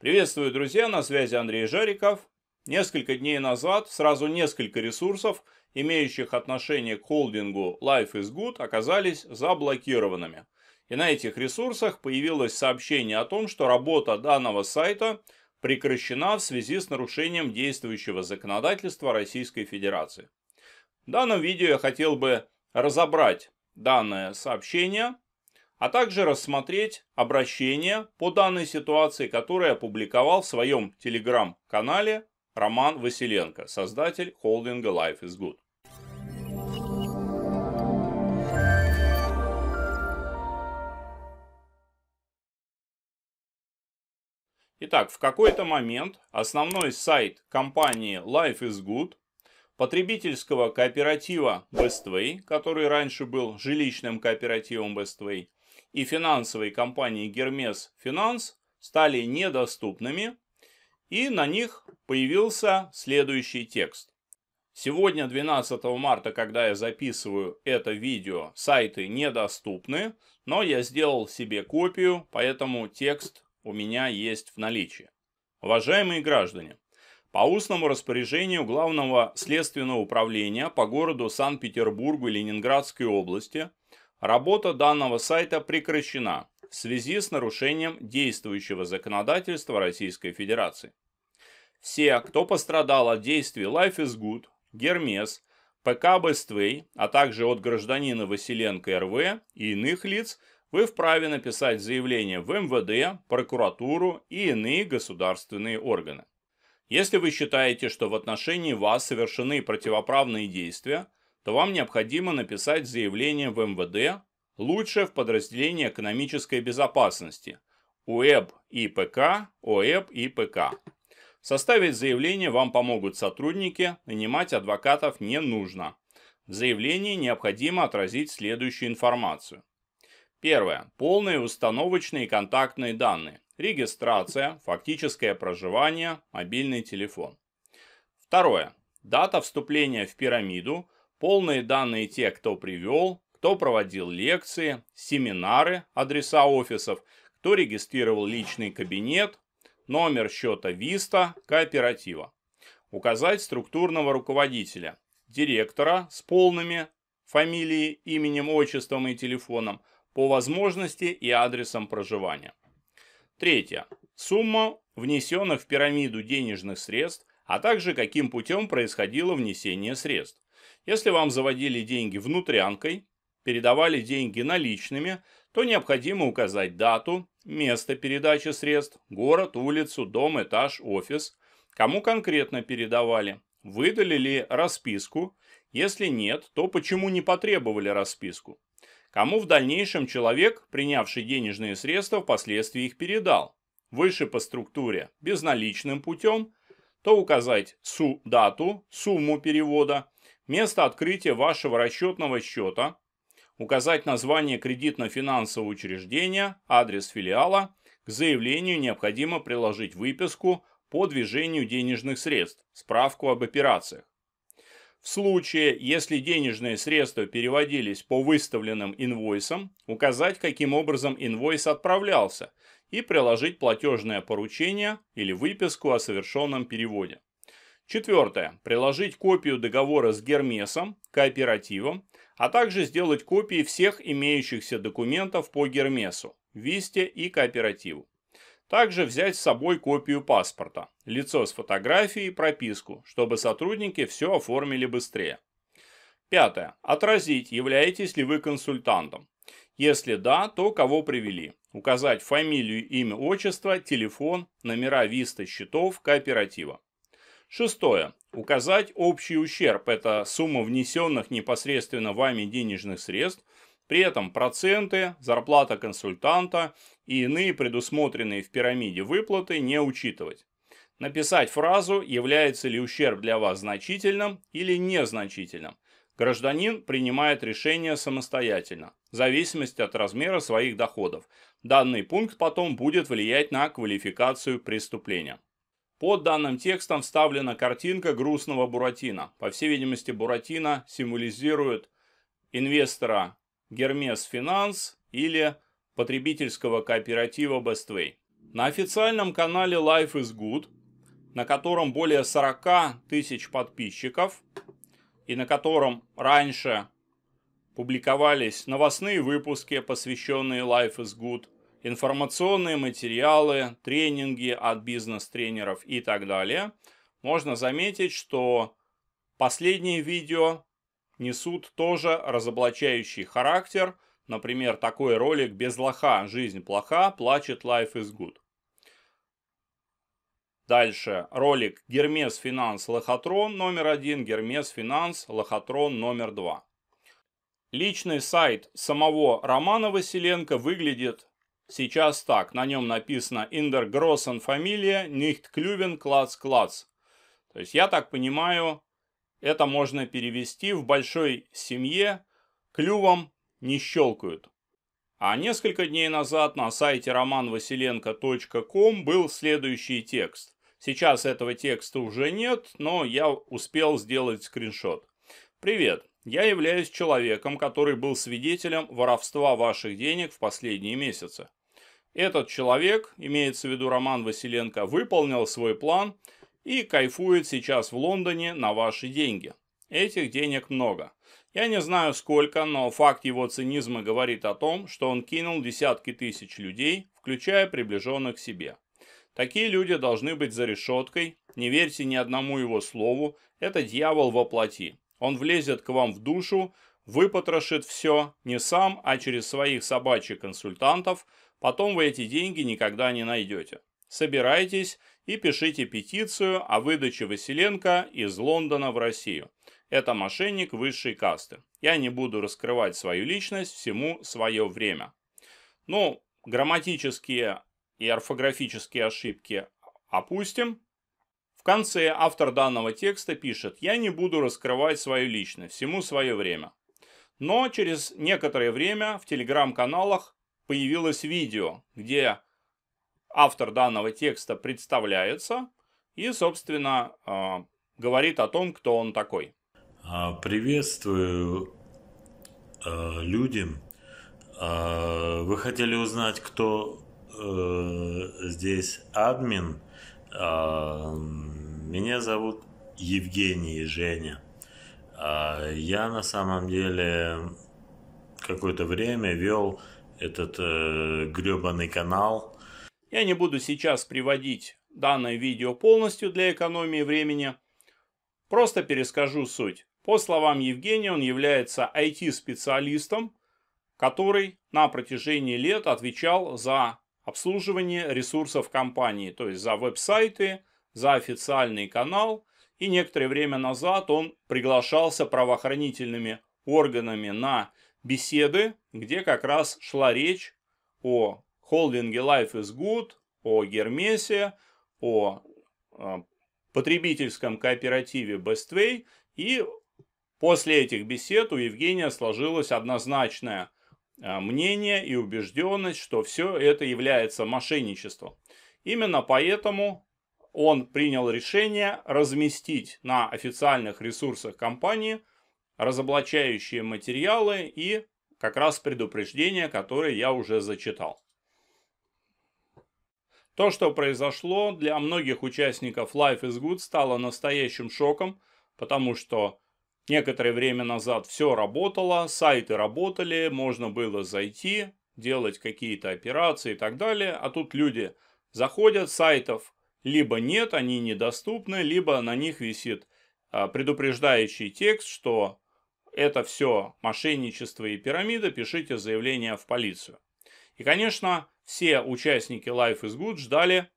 Приветствую, друзья, на связи Андрей Жариков. Несколько дней назад сразу несколько ресурсов, имеющих отношение к холдингу Life is Good, оказались заблокированными. И на этих ресурсах появилось сообщение о том, что работа данного сайта прекращена в связи с нарушением действующего законодательства Российской Федерации. В данном видео я хотел бы разобрать данное сообщение – а также рассмотреть обращение по данной ситуации, которое опубликовал в своем телеграм-канале Роман Василенко, создатель холдинга Life is Good. Итак, в какой-то момент основной сайт компании Life is Good, потребительского кооператива Bestway, который раньше был жилищным кооперативом Bestway, и финансовой компании Гермес Финанс стали недоступными, и на них появился следующий текст. Сегодня, 12 марта, когда я записываю это видео, сайты недоступны, но я сделал себе копию, поэтому текст у меня есть в наличии. Уважаемые граждане, по устному распоряжению Главного следственного управления по городу Санкт-Петербургу и Ленинградской области Работа данного сайта прекращена в связи с нарушением действующего законодательства Российской Федерации. Все, кто пострадал от действий Life is Good, Гермес, ПК Бествей, а также от гражданина Василенко РВ и иных лиц, вы вправе написать заявление в МВД, прокуратуру и иные государственные органы. Если вы считаете, что в отношении вас совершены противоправные действия – то вам необходимо написать заявление в МВД, лучше в подразделении экономической безопасности, УЭБ и ПК, ОЭБ и ПК. Составить заявление вам помогут сотрудники, нанимать адвокатов не нужно. В заявлении необходимо отразить следующую информацию. Первое. Полные установочные и контактные данные. Регистрация, фактическое проживание, мобильный телефон. Второе. Дата вступления в пирамиду – полные данные тех, кто привел, кто проводил лекции, семинары, адреса офисов, кто регистрировал личный кабинет, номер счета ВИСТа, кооператива. Указать структурного руководителя, директора с полными фамилией, именем, отчеством и телефоном, по возможности и адресом проживания. Третье. Сумма внесенных в пирамиду денежных средств, а также каким путем происходило внесение средств. Если вам заводили деньги внутрянкой, передавали деньги наличными, то необходимо указать дату, место передачи средств, город, улицу, дом, этаж, офис, кому конкретно передавали, выдали ли расписку, если нет, то почему не потребовали расписку, кому в дальнейшем человек, принявший денежные средства, впоследствии их передал, выше по структуре, безналичным путем, то указать су дату, сумму перевода – Место открытия вашего расчетного счета. Указать название кредитно-финансового учреждения, адрес филиала. К заявлению необходимо приложить выписку по движению денежных средств, справку об операциях. В случае, если денежные средства переводились по выставленным инвойсам, указать, каким образом инвойс отправлялся, и приложить платежное поручение или выписку о совершенном переводе. Четвертое. Приложить копию договора с Гермесом, кооперативом, а также сделать копии всех имеющихся документов по Гермесу, Висте и кооперативу. Также взять с собой копию паспорта, лицо с фотографией и прописку, чтобы сотрудники все оформили быстрее. Пятое. Отразить, являетесь ли вы консультантом. Если да, то кого привели. Указать фамилию, имя, отчество, телефон, номера виста счетов кооператива. Шестое. Указать общий ущерб – это сумма внесенных непосредственно вами денежных средств, при этом проценты, зарплата консультанта и иные предусмотренные в пирамиде выплаты не учитывать. Написать фразу, является ли ущерб для вас значительным или незначительным. Гражданин принимает решение самостоятельно, в зависимости от размера своих доходов. Данный пункт потом будет влиять на квалификацию преступления. Под данным текстом вставлена картинка грустного Буратино. По всей видимости, Буратино символизирует инвестора Гермес Финанс или потребительского кооператива Bestway. На официальном канале Life is Good, на котором более 40 тысяч подписчиков и на котором раньше публиковались новостные выпуски, посвященные Life is Good – информационные материалы, тренинги от бизнес-тренеров и так далее, можно заметить, что последние видео несут тоже разоблачающий характер, например, такой ролик «Без лоха жизнь плоха, плачет life is good». Дальше ролик «Гермес Финанс Лохотрон» номер один, «Гермес Финанс Лохотрон» номер два. Личный сайт самого Романа Василенко выглядит Сейчас так, на нем написано Индер Индергроссен фамилия, Нихт клювен, клац, клац. То есть я так понимаю, это можно перевести в большой семье клювом не щелкают. А несколько дней назад на сайте romanvasilenko.com был следующий текст. Сейчас этого текста уже нет, но я успел сделать скриншот. Привет, я являюсь человеком, который был свидетелем воровства ваших денег в последние месяцы. Этот человек, имеется в виду Роман Василенко, выполнил свой план и кайфует сейчас в Лондоне на ваши деньги. Этих денег много. Я не знаю сколько, но факт его цинизма говорит о том, что он кинул десятки тысяч людей, включая приближенных к себе. Такие люди должны быть за решеткой, не верьте ни одному его слову, это дьявол во плоти. Он влезет к вам в душу, выпотрошит все, не сам, а через своих собачьих консультантов, Потом вы эти деньги никогда не найдете. Собирайтесь и пишите петицию о выдаче Василенко из Лондона в Россию. Это мошенник высшей касты. Я не буду раскрывать свою личность, всему свое время. Ну, грамматические и орфографические ошибки опустим. В конце автор данного текста пишет «Я не буду раскрывать свою личность, всему свое время». Но через некоторое время в телеграм-каналах появилось видео, где автор данного текста представляется и, собственно, а, говорит о том, кто он такой. А, приветствую а, людям. Вы хотели узнать, кто э, здесь админ. Меня зовут Евгений Женя. Я на самом деле какое-то время вел этот э, гребаный канал. Я не буду сейчас приводить данное видео полностью для экономии времени. Просто перескажу суть. По словам Евгения, он является IT-специалистом, который на протяжении лет отвечал за обслуживание ресурсов компании, то есть за веб-сайты, за официальный канал. И некоторое время назад он приглашался правоохранительными органами на беседы, где как раз шла речь о холдинге Life is Good, о Гермесе, о а, потребительском кооперативе Bestway. И после этих бесед у Евгения сложилось однозначное а, мнение и убежденность, что все это является мошенничеством. Именно поэтому он принял решение разместить на официальных ресурсах компании разоблачающие материалы и как раз предупреждения, которые я уже зачитал. То, что произошло, для многих участников Life is Good стало настоящим шоком, потому что некоторое время назад все работало, сайты работали, можно было зайти, делать какие-то операции и так далее, а тут люди заходят, сайтов либо нет, они недоступны, либо на них висит а, предупреждающий текст, что это все мошенничество и пирамида, пишите заявление в полицию. И, конечно, все участники Life is Good ждали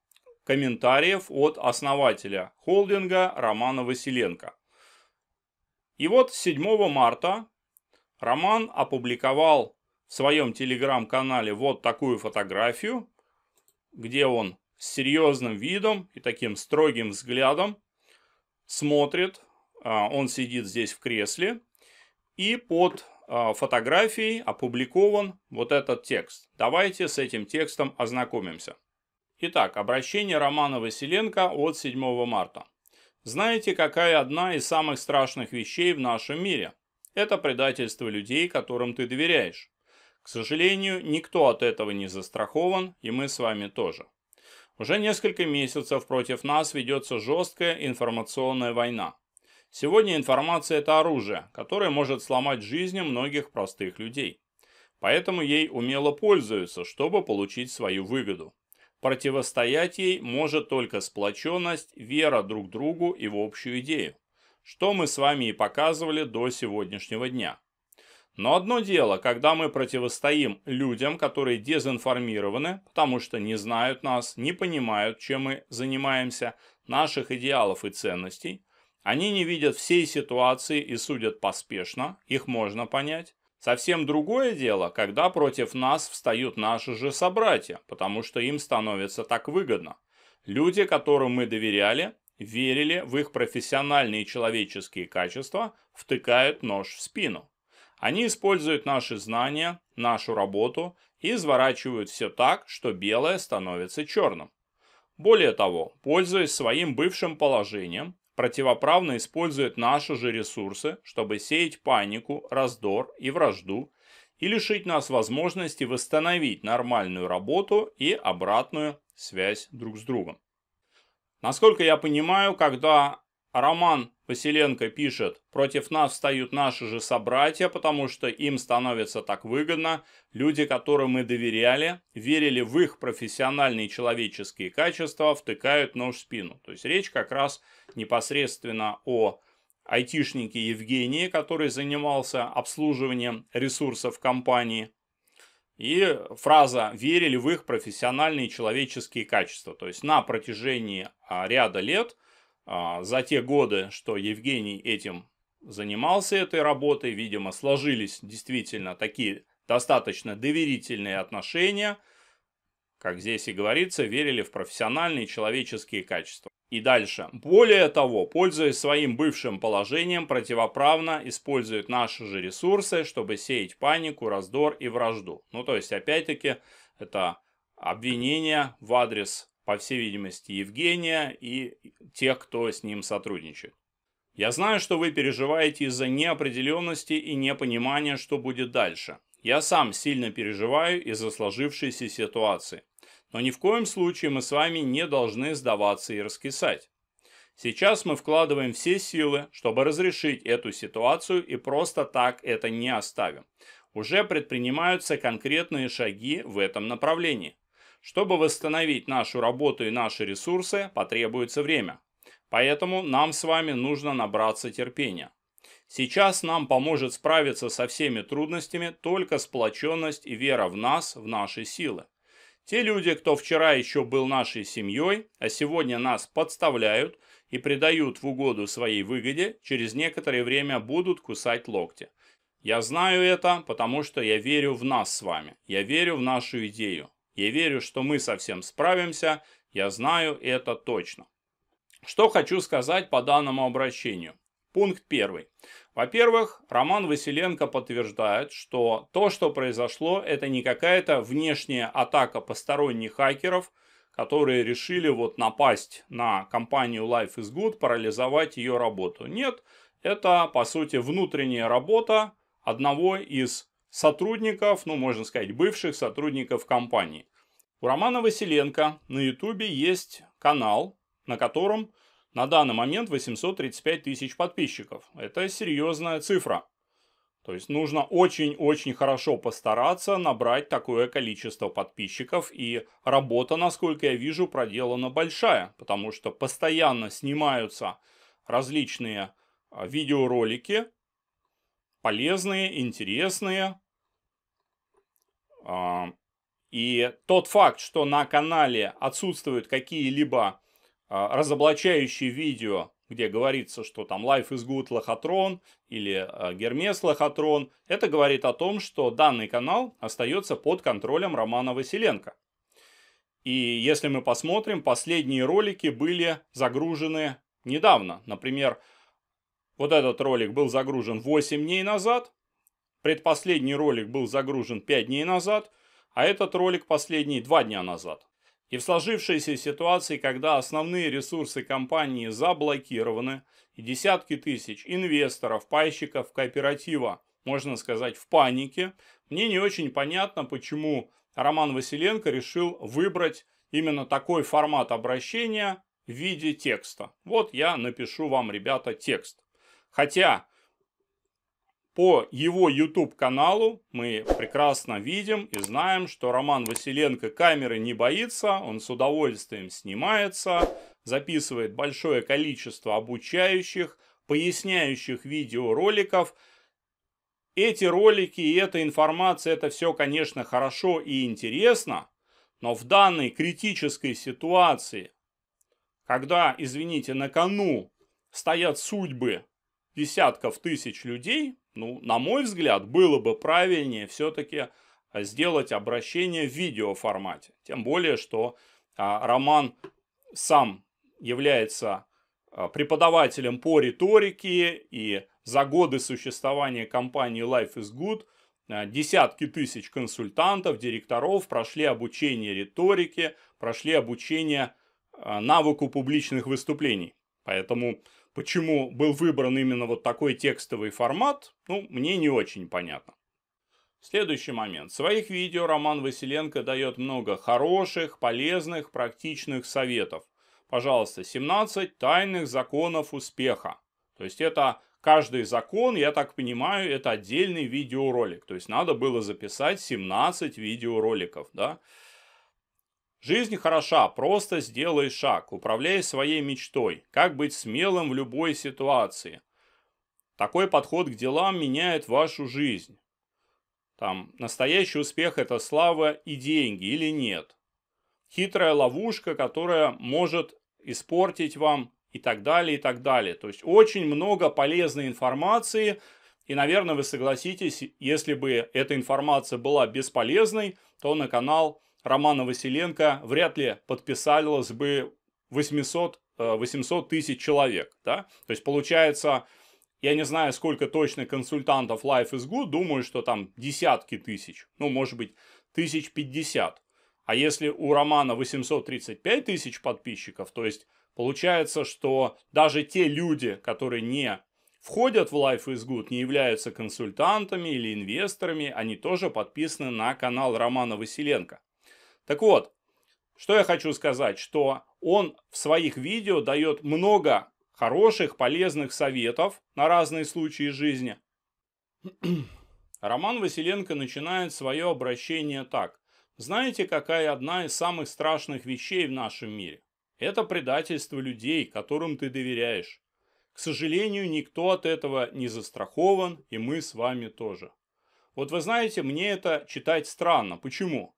комментариев от основателя холдинга Романа Василенко. И вот 7 марта Роман опубликовал в своем телеграм-канале вот такую фотографию, где он с серьезным видом и таким строгим взглядом смотрит. А, он сидит здесь в кресле и под а, фотографией опубликован вот этот текст. Давайте с этим текстом ознакомимся. Итак, обращение Романа Василенко от 7 марта. Знаете, какая одна из самых страшных вещей в нашем мире? Это предательство людей, которым ты доверяешь. К сожалению, никто от этого не застрахован, и мы с вами тоже. Уже несколько месяцев против нас ведется жесткая информационная война. Сегодня информация – это оружие, которое может сломать жизни многих простых людей. Поэтому ей умело пользуются, чтобы получить свою выгоду. Противостоять ей может только сплоченность, вера друг другу и в общую идею, что мы с вами и показывали до сегодняшнего дня. Но одно дело, когда мы противостоим людям, которые дезинформированы, потому что не знают нас, не понимают, чем мы занимаемся, наших идеалов и ценностей – они не видят всей ситуации и судят поспешно, их можно понять. Совсем другое дело, когда против нас встают наши же собратья, потому что им становится так выгодно. Люди, которым мы доверяли, верили в их профессиональные человеческие качества, втыкают нож в спину. Они используют наши знания, нашу работу и изворачивают все так, что белое становится черным. Более того, пользуясь своим бывшим положением, противоправно использует наши же ресурсы, чтобы сеять панику, раздор и вражду и лишить нас возможности восстановить нормальную работу и обратную связь друг с другом. Насколько я понимаю, когда Роман Василенко пишет, против нас встают наши же собратья, потому что им становится так выгодно. Люди, которым мы доверяли, верили в их профессиональные человеческие качества, втыкают нож в спину. То есть речь как раз непосредственно о айтишнике Евгении, который занимался обслуживанием ресурсов компании. И фраза «верили в их профессиональные человеческие качества». То есть на протяжении а, ряда лет – а, за те годы, что Евгений этим занимался этой работой, видимо, сложились действительно такие достаточно доверительные отношения, как здесь и говорится, верили в профессиональные человеческие качества. И дальше. Более того, пользуясь своим бывшим положением, противоправно используют наши же ресурсы, чтобы сеять панику, раздор и вражду. Ну, то есть, опять-таки, это обвинение в адрес по всей видимости, Евгения и тех, кто с ним сотрудничает. Я знаю, что вы переживаете из-за неопределенности и непонимания, что будет дальше. Я сам сильно переживаю из-за сложившейся ситуации. Но ни в коем случае мы с вами не должны сдаваться и раскисать. Сейчас мы вкладываем все силы, чтобы разрешить эту ситуацию и просто так это не оставим. Уже предпринимаются конкретные шаги в этом направлении. Чтобы восстановить нашу работу и наши ресурсы, потребуется время. Поэтому нам с вами нужно набраться терпения. Сейчас нам поможет справиться со всеми трудностями только сплоченность и вера в нас, в наши силы. Те люди, кто вчера еще был нашей семьей, а сегодня нас подставляют и предают в угоду своей выгоде, через некоторое время будут кусать локти. Я знаю это, потому что я верю в нас с вами. Я верю в нашу идею. Я верю, что мы совсем справимся, я знаю это точно. Что хочу сказать по данному обращению. Пункт первый. Во-первых, Роман Василенко подтверждает, что то, что произошло, это не какая-то внешняя атака посторонних хакеров, которые решили вот напасть на компанию Life is Good, парализовать ее работу. Нет, это по сути внутренняя работа одного из сотрудников, ну можно сказать, бывших сотрудников компании. У Романа Василенко на ютубе есть канал, на котором на данный момент 835 тысяч подписчиков. Это серьезная цифра. То есть нужно очень-очень хорошо постараться набрать такое количество подписчиков. И работа, насколько я вижу, проделана большая, потому что постоянно снимаются различные а, видеоролики, полезные, интересные, и тот факт, что на канале отсутствуют какие-либо а, разоблачающие видео, где говорится, что там Life is Good Лохотрон или а, Гермес Лохотрон, это говорит о том, что данный канал остается под контролем Романа Василенко. И если мы посмотрим, последние ролики были загружены недавно. Например, вот этот ролик был загружен 8 дней назад, Предпоследний ролик был загружен 5 дней назад, а этот ролик последний 2 дня назад. И в сложившейся ситуации, когда основные ресурсы компании заблокированы, и десятки тысяч инвесторов, пайщиков кооператива, можно сказать, в панике, мне не очень понятно, почему Роман Василенко решил выбрать именно такой формат обращения в виде текста. Вот я напишу вам, ребята, текст. Хотя по его YouTube-каналу мы прекрасно видим и знаем, что Роман Василенко камеры не боится, он с удовольствием снимается, записывает большое количество обучающих, поясняющих видеороликов. Эти ролики и эта информация, это все, конечно, хорошо и интересно, но в данной критической ситуации, когда, извините, на кону стоят судьбы десятков тысяч людей, ну, на мой взгляд, было бы правильнее все-таки а, сделать обращение в видеоформате. Тем более, что а, Роман сам является а, преподавателем по риторике и за годы существования компании Life is Good а, десятки тысяч консультантов, директоров прошли обучение риторике, прошли обучение навыку публичных выступлений. Поэтому Почему был выбран именно вот такой текстовый формат, ну, мне не очень понятно. Следующий момент. В своих видео Роман Василенко дает много хороших, полезных, практичных советов. Пожалуйста, 17 тайных законов успеха. То есть это каждый закон, я так понимаю, это отдельный видеоролик. То есть надо было записать 17 видеороликов, да? Жизнь хороша, просто сделай шаг, управляй своей мечтой, как быть смелым в любой ситуации. Такой подход к делам меняет вашу жизнь. Там, настоящий успех – это слава и деньги или нет. Хитрая ловушка, которая может испортить вам и так далее, и так далее. То есть очень много полезной информации, и, наверное, вы согласитесь, если бы эта информация была бесполезной, то на канал – Романа Василенко вряд ли подписалось бы 800, 800 э, тысяч человек. Да? То есть получается, я не знаю, сколько точно консультантов Life is Good, думаю, что там десятки тысяч, ну, может быть, тысяч пятьдесят. А если у Романа 835 тысяч подписчиков, то есть получается, что даже те люди, которые не входят в Life is Good, не являются консультантами или инвесторами, они тоже подписаны на канал Романа Василенко. Так вот, что я хочу сказать, что он в своих видео дает много хороших, полезных советов на разные случаи жизни. Роман Василенко начинает свое обращение так. Знаете, какая одна из самых страшных вещей в нашем мире? Это предательство людей, которым ты доверяешь. К сожалению, никто от этого не застрахован, и мы с вами тоже. Вот вы знаете, мне это читать странно. Почему?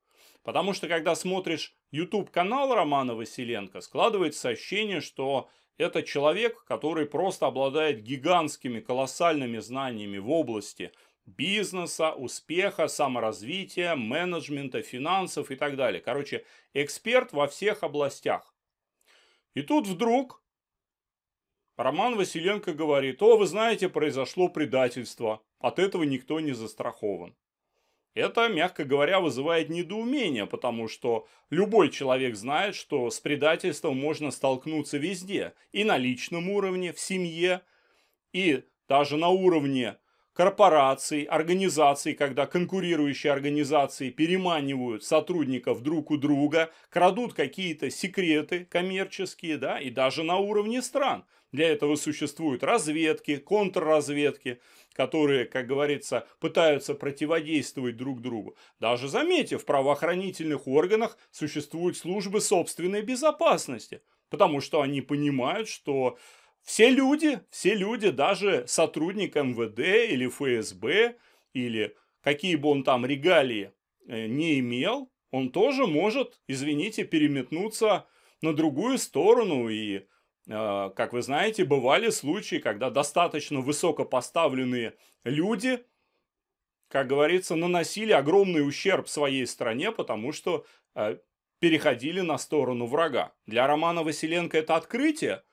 Потому что когда смотришь YouTube-канал Романа Василенко, складывается ощущение, что это человек, который просто обладает гигантскими, колоссальными знаниями в области бизнеса, успеха, саморазвития, менеджмента, финансов и так далее. Короче, эксперт во всех областях. И тут вдруг Роман Василенко говорит, о, вы знаете, произошло предательство, от этого никто не застрахован. Это, мягко говоря, вызывает недоумение, потому что любой человек знает, что с предательством можно столкнуться везде. И на личном уровне, в семье, и даже на уровне корпораций, организаций, когда конкурирующие организации переманивают сотрудников друг у друга, крадут какие-то секреты коммерческие, да, и даже на уровне стран. Для этого существуют разведки, контрразведки, которые, как говорится, пытаются противодействовать друг другу. Даже заметьте, в правоохранительных органах существуют службы собственной безопасности, потому что они понимают, что все люди, все люди, даже сотрудник МВД или ФСБ, или какие бы он там регалии э, не имел, он тоже может, извините, переметнуться на другую сторону и Э, как вы знаете, бывали случаи, когда достаточно высокопоставленные люди, как говорится, наносили огромный ущерб своей стране, потому что э, переходили на сторону врага. Для Романа Василенко это открытие.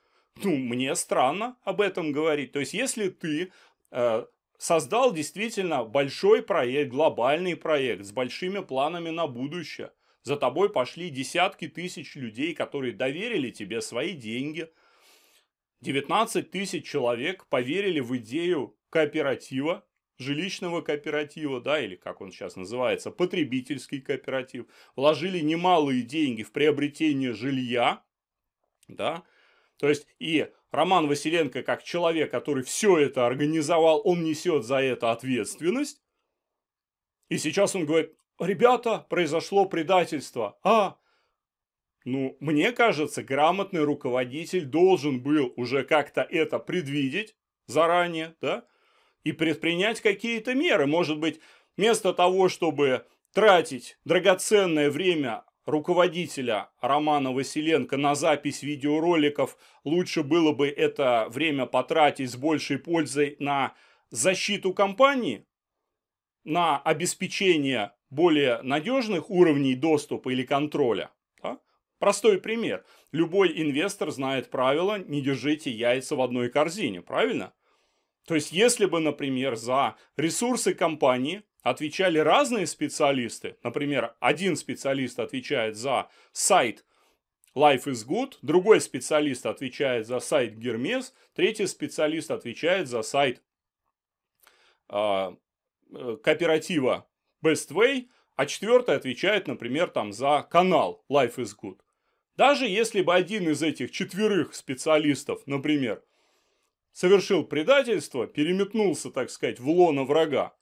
Ну, мне странно об этом говорить. То есть, если ты э, создал действительно большой проект, глобальный проект с большими планами на будущее, за тобой пошли десятки тысяч людей, которые доверили тебе свои деньги – 19 тысяч человек поверили в идею кооператива, жилищного кооператива, да, или как он сейчас называется, потребительский кооператив, вложили немалые деньги в приобретение жилья, да, то есть и Роман Василенко как человек, который все это организовал, он несет за это ответственность, и сейчас он говорит, ребята, произошло предательство, а, ну, мне кажется, грамотный руководитель должен был уже как-то это предвидеть заранее, да, и предпринять какие-то меры. Может быть, вместо того, чтобы тратить драгоценное время руководителя Романа Василенко на запись видеороликов, лучше было бы это время потратить с большей пользой на защиту компании, на обеспечение более надежных уровней доступа или контроля. Простой пример. Любой инвестор знает правило «не держите яйца в одной корзине», правильно? То есть, если бы, например, за ресурсы компании отвечали разные специалисты, например, один специалист отвечает за сайт Life is Good, другой специалист отвечает за сайт Гермес, третий специалист отвечает за сайт а, э, кооператива Bestway, а четвертый отвечает, например, там за канал Life is Good. Даже если бы один из этих четверых специалистов, например, совершил предательство, переметнулся, так сказать, в лоно врага,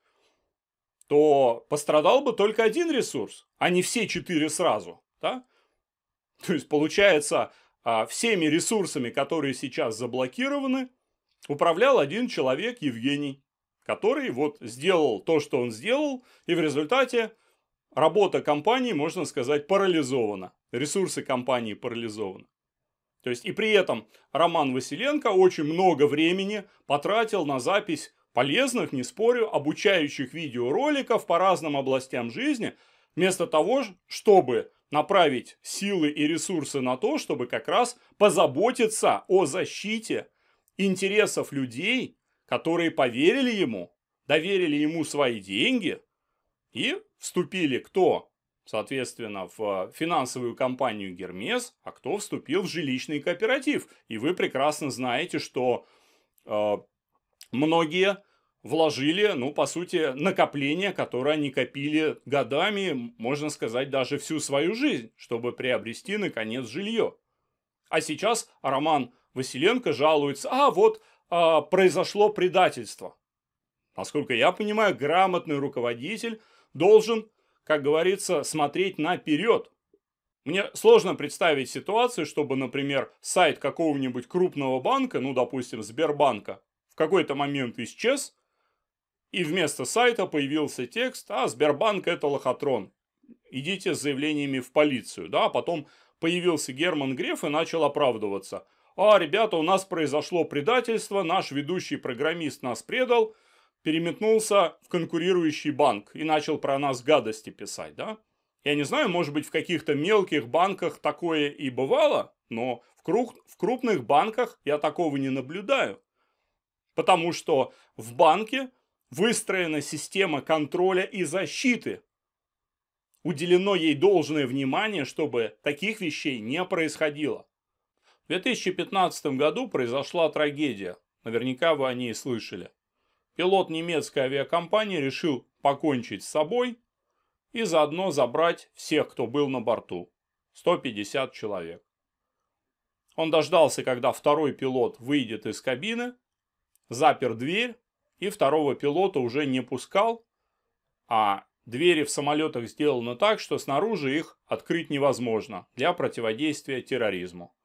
то пострадал бы только один ресурс, а не все четыре сразу. Да? То есть получается, а, всеми ресурсами, которые сейчас заблокированы, управлял один человек, Евгений, который вот сделал то, что он сделал, и в результате работа компании, можно сказать, парализована ресурсы компании парализованы. То есть и при этом Роман Василенко очень много времени потратил на запись полезных, не спорю, обучающих видеороликов по разным областям жизни, вместо того, чтобы направить силы и ресурсы на то, чтобы как раз позаботиться о защите интересов людей, которые поверили ему, доверили ему свои деньги и вступили кто? соответственно, в э, финансовую компанию Гермес, а кто вступил в жилищный кооператив. И вы прекрасно знаете, что э, многие вложили, ну, по сути, накопление, которое они копили годами, можно сказать, даже всю свою жизнь, чтобы приобрести, наконец, жилье. А сейчас Роман Василенко жалуется, а вот а, произошло предательство. Насколько я понимаю, грамотный руководитель должен как говорится, смотреть наперед. Мне сложно представить ситуацию, чтобы, например, сайт какого-нибудь крупного банка, ну, допустим, Сбербанка, в какой-то момент исчез, и вместо сайта появился текст «А, Сбербанк – это лохотрон. Идите с заявлениями в полицию». Да? А потом появился Герман Греф и начал оправдываться. «А, ребята, у нас произошло предательство, наш ведущий программист нас предал, переметнулся в конкурирующий банк и начал про нас гадости писать, да? Я не знаю, может быть, в каких-то мелких банках такое и бывало, но в, круг, в крупных банках я такого не наблюдаю. Потому что в банке выстроена система контроля и защиты. Уделено ей должное внимание, чтобы таких вещей не происходило. В 2015 году произошла трагедия. Наверняка вы о ней слышали пилот немецкой авиакомпании решил покончить с собой и заодно забрать всех, кто был на борту. 150 человек. Он дождался, когда второй пилот выйдет из кабины, запер дверь и второго пилота уже не пускал, а двери в самолетах сделаны так, что снаружи их открыть невозможно для противодействия терроризму.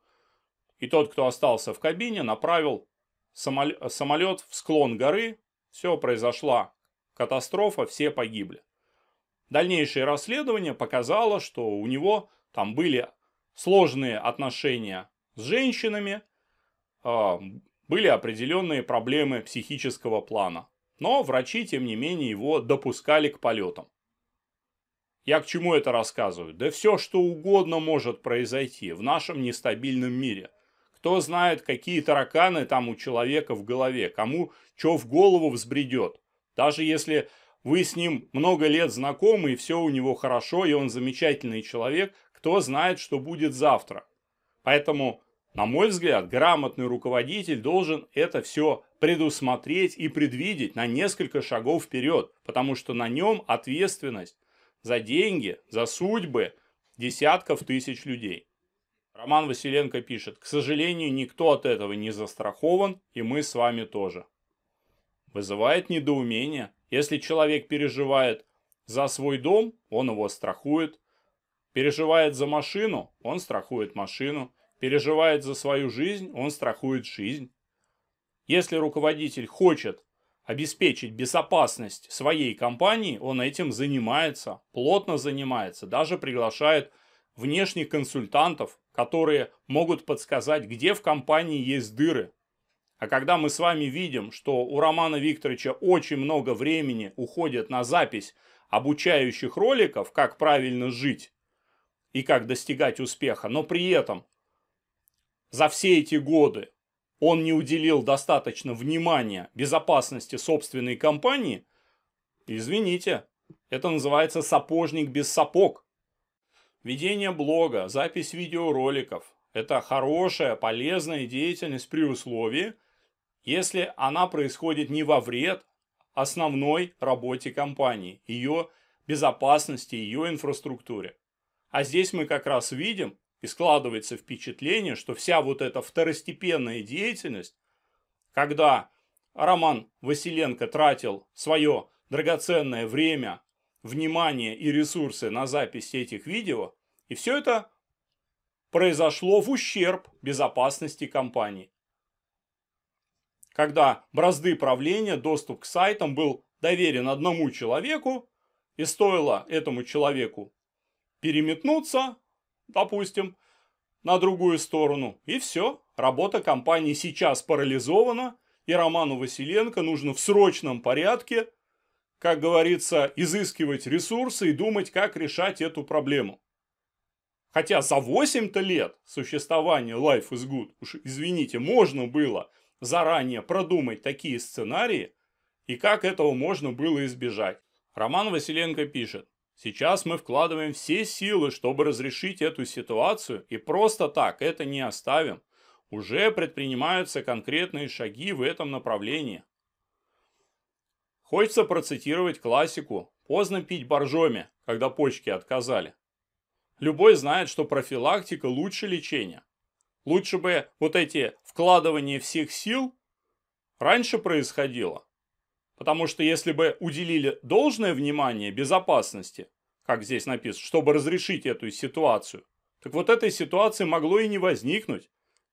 И тот, кто остался в кабине, направил самолет в склон горы, все произошла катастрофа, все погибли. Дальнейшее расследование показало, что у него там были сложные отношения с женщинами, а, были определенные проблемы психического плана. Но врачи, тем не менее, его допускали к полетам. Я к чему это рассказываю? Да все, что угодно может произойти в нашем нестабильном мире. Кто знает, какие тараканы там у человека в голове, кому что в голову взбредет. Даже если вы с ним много лет знакомы, и все у него хорошо, и он замечательный человек, кто знает, что будет завтра. Поэтому, на мой взгляд, грамотный руководитель должен это все предусмотреть и предвидеть на несколько шагов вперед, потому что на нем ответственность за деньги, за судьбы десятков тысяч людей. Роман Василенко пишет, к сожалению, никто от этого не застрахован, и мы с вами тоже. Вызывает недоумение. Если человек переживает за свой дом, он его страхует. Переживает за машину, он страхует машину. Переживает за свою жизнь, он страхует жизнь. Если руководитель хочет обеспечить безопасность своей компании, он этим занимается, плотно занимается, даже приглашает внешних консультантов, которые могут подсказать, где в компании есть дыры. А когда мы с вами видим, что у Романа Викторовича очень много времени уходит на запись обучающих роликов, как правильно жить и как достигать успеха, но при этом за все эти годы он не уделил достаточно внимания безопасности собственной компании, извините, это называется сапожник без сапог. Ведение блога, запись видеороликов – это хорошая, полезная деятельность при условии, если она происходит не во вред основной работе компании, ее безопасности, ее инфраструктуре. А здесь мы как раз видим, и складывается впечатление, что вся вот эта второстепенная деятельность, когда Роман Василенко тратил свое драгоценное время внимание и ресурсы на запись этих видео, и все это произошло в ущерб безопасности компании. Когда бразды правления, доступ к сайтам был доверен одному человеку, и стоило этому человеку переметнуться, допустим, на другую сторону, и все, работа компании сейчас парализована, и Роману Василенко нужно в срочном порядке как говорится, изыскивать ресурсы и думать, как решать эту проблему. Хотя за 8-то лет существования Life is Good, уж извините, можно было заранее продумать такие сценарии и как этого можно было избежать. Роман Василенко пишет. Сейчас мы вкладываем все силы, чтобы разрешить эту ситуацию, и просто так это не оставим. Уже предпринимаются конкретные шаги в этом направлении. Хочется процитировать классику «Поздно пить боржоми, когда почки отказали». Любой знает, что профилактика лучше лечения. Лучше бы вот эти вкладывания всех сил раньше происходило. Потому что если бы уделили должное внимание безопасности, как здесь написано, чтобы разрешить эту ситуацию, так вот этой ситуации могло и не возникнуть,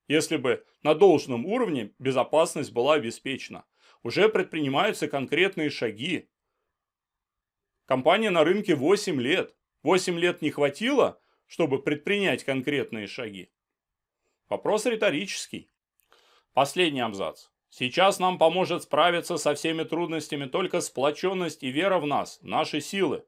если бы на должном уровне безопасность была обеспечена уже предпринимаются конкретные шаги. Компания на рынке 8 лет. 8 лет не хватило, чтобы предпринять конкретные шаги? Вопрос риторический. Последний абзац. Сейчас нам поможет справиться со всеми трудностями только сплоченность и вера в нас, наши силы.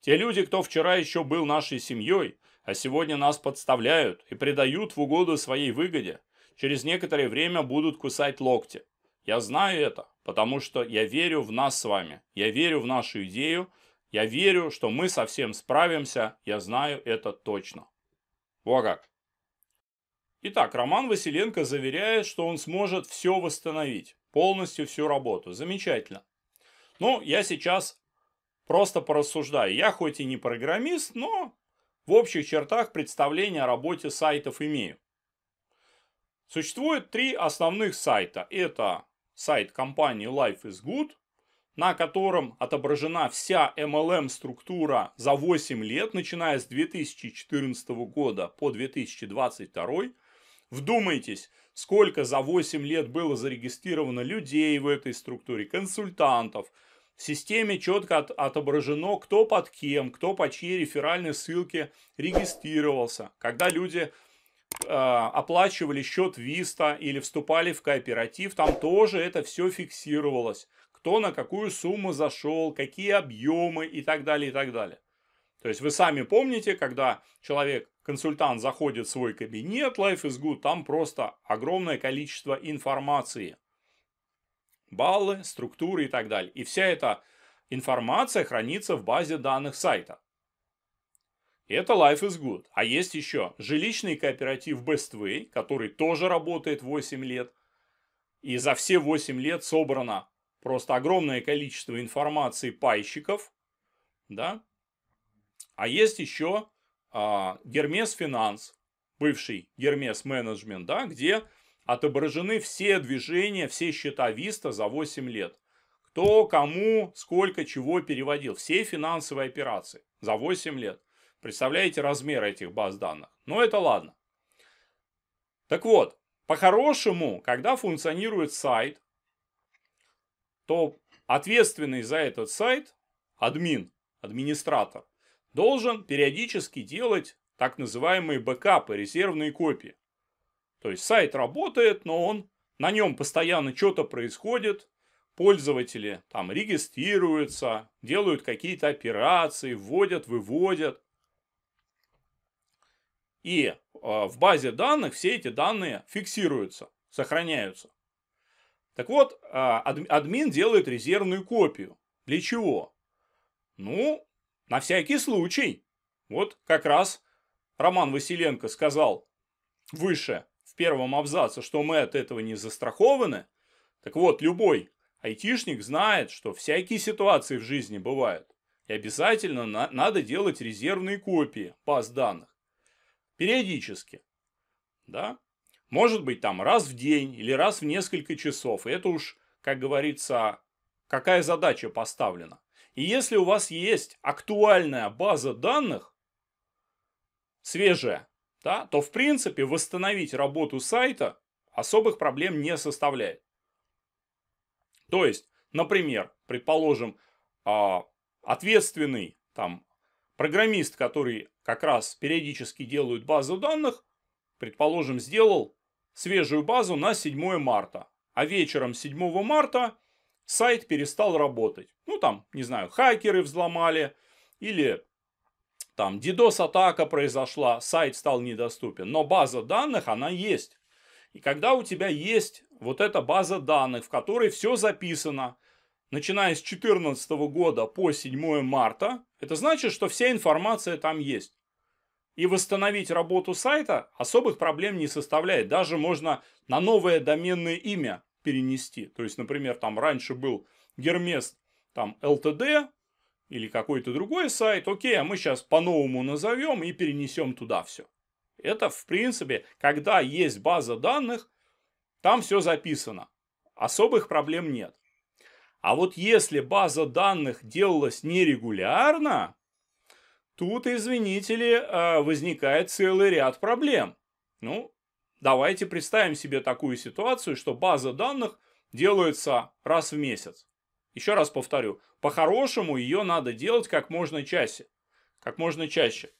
Те люди, кто вчера еще был нашей семьей, а сегодня нас подставляют и предают в угоду своей выгоде, через некоторое время будут кусать локти. Я знаю это. Потому что я верю в нас с вами. Я верю в нашу идею. Я верю, что мы со всем справимся. Я знаю это точно. Во как. Итак, Роман Василенко заверяет, что он сможет все восстановить. Полностью всю работу. Замечательно. Ну, я сейчас просто порассуждаю. Я хоть и не программист, но в общих чертах представление о работе сайтов имею. Существует три основных сайта. Это сайт компании Life is Good, на котором отображена вся MLM-структура за 8 лет, начиная с 2014 года по 2022. Вдумайтесь, сколько за 8 лет было зарегистрировано людей в этой структуре, консультантов. В системе четко от, отображено, кто под кем, кто по чьей реферальной ссылке регистрировался. Когда люди Э, оплачивали счет Виста или вступали в кооператив, там тоже это все фиксировалось. Кто на какую сумму зашел, какие объемы и так далее, и так далее. То есть вы сами помните, когда человек, консультант заходит в свой кабинет Life is Good, там просто огромное количество информации. Баллы, структуры и так далее. И вся эта информация хранится в базе данных сайта. Это Life is Good. А есть еще жилищный кооператив Bestway, который тоже работает 8 лет. И за все 8 лет собрано просто огромное количество информации пайщиков. Да? А есть еще а, Гермес Финанс, бывший Гермес Менеджмент, да, где отображены все движения, все счета Виста за 8 лет. Кто, кому, сколько, чего переводил. Все финансовые операции за 8 лет. Представляете размер этих баз данных? Но ну, это ладно. Так вот, по-хорошему, когда функционирует сайт, то ответственный за этот сайт админ, администратор, должен периодически делать так называемые бэкапы, резервные копии. То есть сайт работает, но он на нем постоянно что-то происходит, пользователи там регистрируются, делают какие-то операции, вводят, выводят. И э, в базе данных все эти данные фиксируются, сохраняются. Так вот, э, админ делает резервную копию. Для чего? Ну, на всякий случай. Вот как раз Роман Василенко сказал выше в первом абзаце, что мы от этого не застрахованы. Так вот, любой айтишник знает, что всякие ситуации в жизни бывают. И обязательно на надо делать резервные копии баз данных. Периодически. Да? Может быть, там раз в день или раз в несколько часов. И это уж, как говорится, какая задача поставлена. И если у вас есть актуальная база данных, свежая, да, то в принципе восстановить работу сайта особых проблем не составляет. То есть, например, предположим, а, ответственный там программист, который как раз периодически делает базу данных, предположим, сделал свежую базу на 7 марта, а вечером 7 марта сайт перестал работать. Ну там, не знаю, хакеры взломали или там DDoS-атака произошла, сайт стал недоступен, но база данных, она есть. И когда у тебя есть вот эта база данных, в которой все записано, начиная с 2014 года по 7 марта, это значит, что вся информация там есть. И восстановить работу сайта особых проблем не составляет. Даже можно на новое доменное имя перенести. То есть, например, там раньше был Гермес там ЛТД или какой-то другой сайт. Окей, а мы сейчас по-новому назовем и перенесем туда все. Это, в принципе, когда есть база данных, там все записано. Особых проблем нет. А вот если база данных делалась нерегулярно, тут, извините ли, а, возникает целый ряд проблем. Ну, давайте представим себе такую ситуацию, что база данных делается раз в месяц. Еще раз повторю, по-хорошему ее надо делать как можно чаще. Как можно чаще.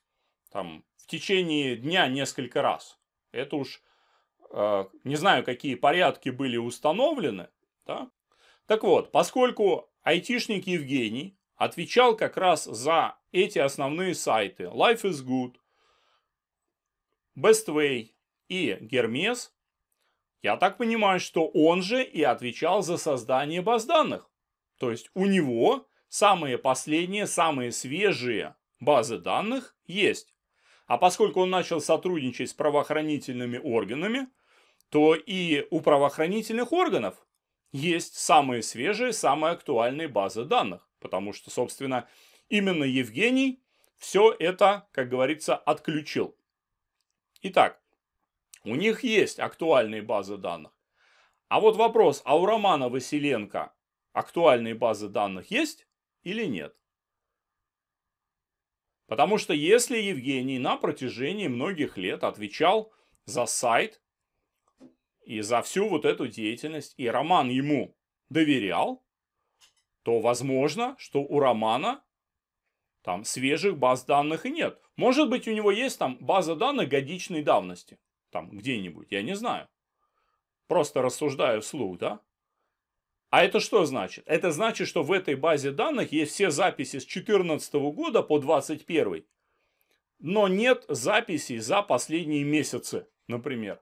Там, в течение дня несколько раз. Это уж э, не знаю, какие порядки были установлены, да? Так вот, поскольку айтишник Евгений отвечал как раз за эти основные сайты Life is Good, Bestway и Гермес, я так понимаю, что он же и отвечал за создание баз данных. То есть у него самые последние, самые свежие базы данных есть. А поскольку он начал сотрудничать с правоохранительными органами, то и у правоохранительных органов есть самые свежие, самые актуальные базы данных. Потому что, собственно, именно Евгений все это, как говорится, отключил. Итак, у них есть актуальные базы данных. А вот вопрос, а у Романа Василенко актуальные базы данных есть или нет? Потому что если Евгений на протяжении многих лет отвечал за сайт и за всю вот эту деятельность, и Роман ему доверял, то возможно, что у Романа там свежих баз данных и нет. Может быть, у него есть там база данных годичной давности, там где-нибудь, я не знаю. Просто рассуждаю вслух, да? А это что значит? Это значит, что в этой базе данных есть все записи с 2014 года по 2021, но нет записей за последние месяцы, например.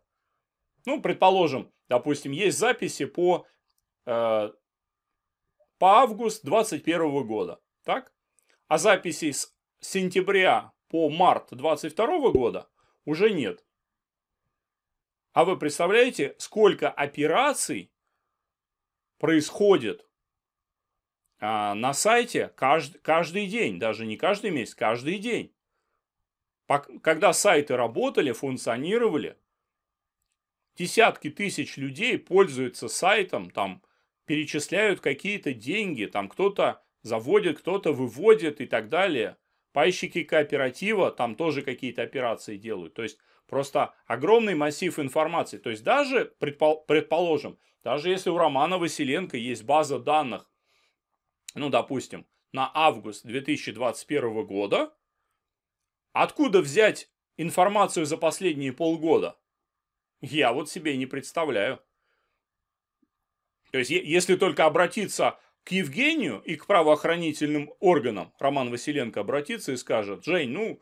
Ну, предположим, допустим, есть записи по, э, по август 2021 года, так? А записи с сентября по март 2022 года уже нет. А вы представляете, сколько операций происходит а, на сайте кажд, каждый день, даже не каждый месяц, каждый день. Когда сайты работали, функционировали, десятки тысяч людей пользуются сайтом, там перечисляют какие-то деньги, там кто-то заводит, кто-то выводит и так далее. Пайщики кооператива там тоже какие-то операции делают. То есть просто огромный массив информации. То есть даже, предпол предположим, даже если у Романа Василенко есть база данных, ну, допустим, на август 2021 года, откуда взять информацию за последние полгода? Я вот себе не представляю. То есть, если только обратиться к Евгению и к правоохранительным органам, Роман Василенко обратится и скажет, Жень, ну,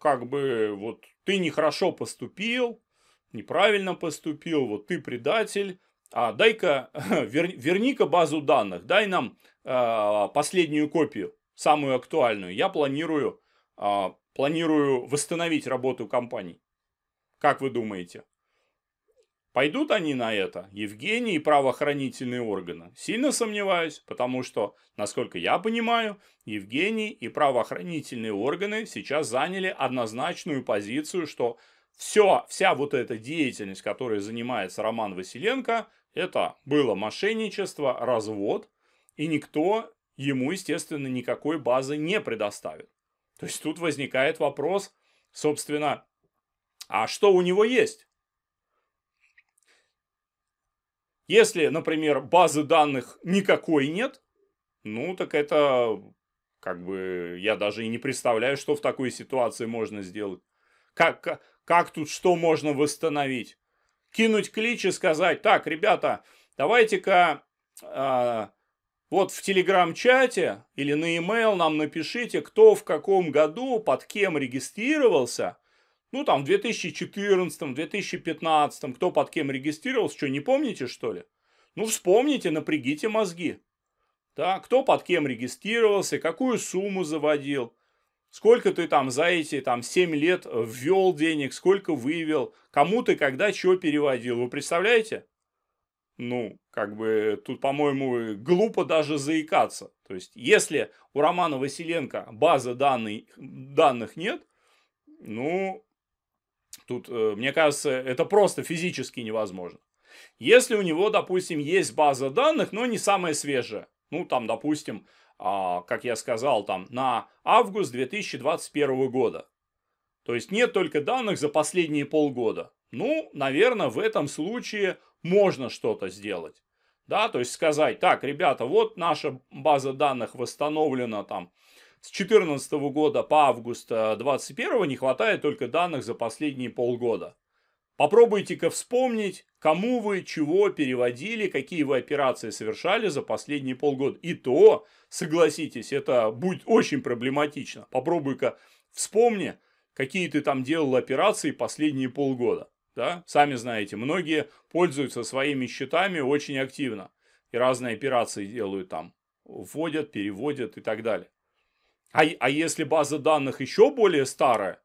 как бы вот ты нехорошо поступил, неправильно поступил, вот ты предатель, а дай-ка, вер, верни-ка базу данных, дай нам э, последнюю копию, самую актуальную. Я планирую, э, планирую восстановить работу компании. Как вы думаете? Пойдут они на это, Евгений и правоохранительные органы? Сильно сомневаюсь, потому что, насколько я понимаю, Евгений и правоохранительные органы сейчас заняли однозначную позицию, что все, вся вот эта деятельность, которой занимается Роман Василенко, это было мошенничество, развод, и никто ему, естественно, никакой базы не предоставит. То есть тут возникает вопрос, собственно, а что у него есть. Если, например, базы данных никакой нет, ну так это как бы я даже и не представляю, что в такой ситуации можно сделать. Как, как, как тут что можно восстановить? Кинуть клич и сказать, так, ребята, давайте-ка э, вот в телеграм-чате или на e-mail нам напишите, кто в каком году под кем регистрировался – ну, там, в 2014, 2015, кто под кем регистрировался, что, не помните, что ли? Ну, вспомните, напрягите мозги. Да, кто под кем регистрировался, какую сумму заводил, сколько ты там за эти там, 7 лет ввел денег, сколько вывел, кому ты когда чего переводил. Вы представляете? Ну, как бы тут, по-моему, глупо даже заикаться. То есть, если у Романа Василенко базы данных, данных нет, ну, Тут, э, мне кажется, это просто физически невозможно. Если у него, допустим, есть база данных, но не самая свежая, ну, там, допустим, а, как я сказал, там, на август 2021 года, то есть нет только данных за последние полгода, ну, наверное, в этом случае можно что-то сделать. Да, то есть сказать, так, ребята, вот наша база данных восстановлена там с 2014 года по август 2021 не хватает только данных за последние полгода. Попробуйте-ка вспомнить, кому вы чего переводили, какие вы операции совершали за последние полгода. И то, согласитесь, это будет очень проблематично. Попробуй-ка вспомни, какие ты там делал операции последние полгода. Да? Сами знаете, многие пользуются своими счетами очень активно. И разные операции делают там. Вводят, переводят и так далее. А, а если база данных еще более старая,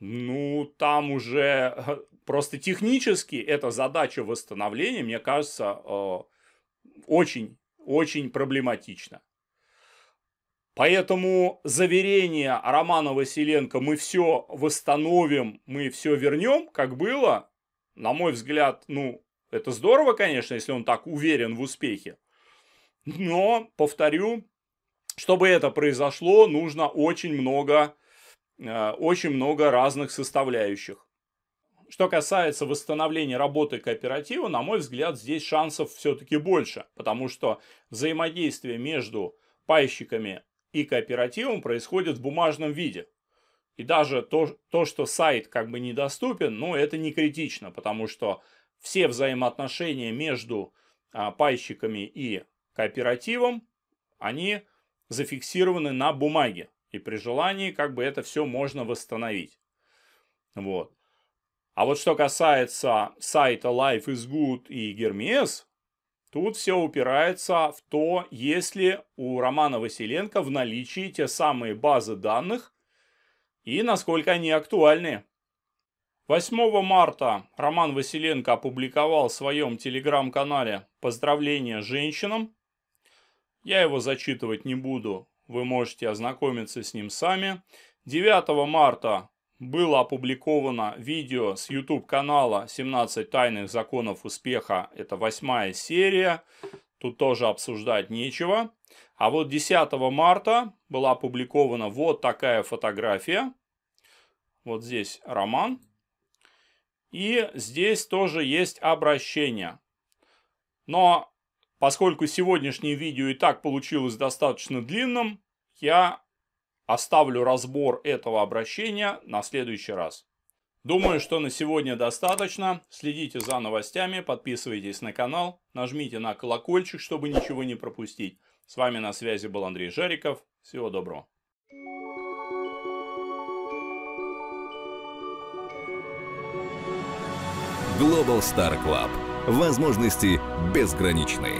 ну, там уже э, просто технически эта задача восстановления, мне кажется, э, очень, очень проблематична. Поэтому заверение Романа Василенко «мы все восстановим, мы все вернем», как было, на мой взгляд, ну, это здорово, конечно, если он так уверен в успехе. Но, повторю, чтобы это произошло, нужно очень много, э, очень много разных составляющих. Что касается восстановления работы кооператива, на мой взгляд, здесь шансов все-таки больше, потому что взаимодействие между пайщиками и кооперативом происходит в бумажном виде. И даже то, то, что сайт как бы недоступен, ну, это не критично, потому что все взаимоотношения между а, пайщиками и кооперативом, они зафиксированы на бумаге. И при желании как бы это все можно восстановить. Вот. А вот что касается сайта Life is Good и Hermes, тут все упирается в то, если у Романа Василенко в наличии те самые базы данных и насколько они актуальны. 8 марта Роман Василенко опубликовал в своем телеграм-канале поздравления женщинам, я его зачитывать не буду, вы можете ознакомиться с ним сами. 9 марта было опубликовано видео с YouTube-канала «17 тайных законов успеха». Это восьмая серия, тут тоже обсуждать нечего. А вот 10 марта была опубликована вот такая фотография. Вот здесь роман. И здесь тоже есть обращение. Но Поскольку сегодняшнее видео и так получилось достаточно длинным, я оставлю разбор этого обращения на следующий раз. Думаю, что на сегодня достаточно. Следите за новостями, подписывайтесь на канал, нажмите на колокольчик, чтобы ничего не пропустить. С вами на связи был Андрей Жариков. Всего доброго. Global Star Club возможности безграничны.